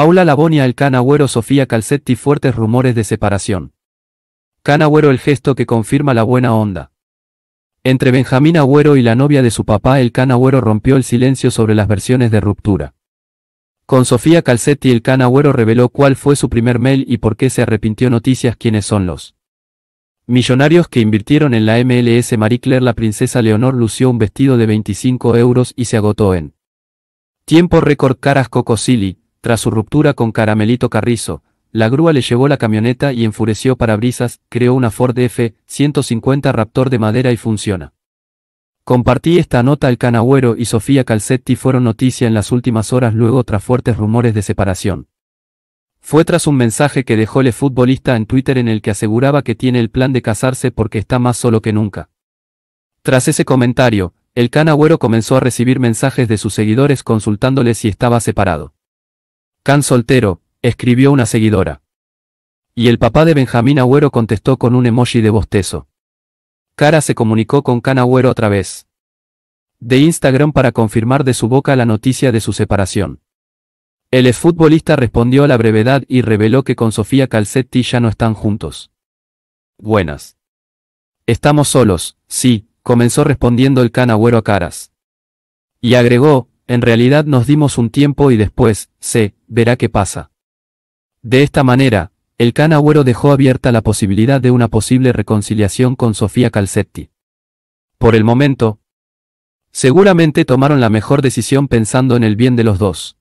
Paula Labonia el Canagüero Sofía Calcetti fuertes rumores de separación. Canagüero el gesto que confirma la buena onda. Entre Benjamín Agüero y la novia de su papá el Canagüero rompió el silencio sobre las versiones de ruptura. Con Sofía Calcetti el Canagüero reveló cuál fue su primer mail y por qué se arrepintió noticias quiénes son los. Millonarios que invirtieron en la MLS Marie Claire la princesa Leonor lució un vestido de 25 euros y se agotó en tiempo récord caras Cocosili, tras su ruptura con Caramelito Carrizo, la grúa le llevó la camioneta y enfureció parabrisas, creó una Ford F-150 Raptor de madera y funciona. Compartí esta nota al Canagüero y Sofía Calcetti fueron noticia en las últimas horas luego tras fuertes rumores de separación. Fue tras un mensaje que dejó el futbolista en Twitter en el que aseguraba que tiene el plan de casarse porque está más solo que nunca. Tras ese comentario, el Canagüero comenzó a recibir mensajes de sus seguidores consultándole si estaba separado. Can soltero, escribió una seguidora. Y el papá de Benjamín Agüero contestó con un emoji de bostezo. Cara se comunicó con Can Agüero otra vez. De Instagram para confirmar de su boca la noticia de su separación. El exfutbolista respondió a la brevedad y reveló que con Sofía Calcetti ya no están juntos. Buenas. Estamos solos, sí, comenzó respondiendo el Can Agüero a Caras. Y agregó, en realidad nos dimos un tiempo y después, sé verá qué pasa. De esta manera, el canahuero dejó abierta la posibilidad de una posible reconciliación con Sofía Calcetti. Por el momento, seguramente tomaron la mejor decisión pensando en el bien de los dos.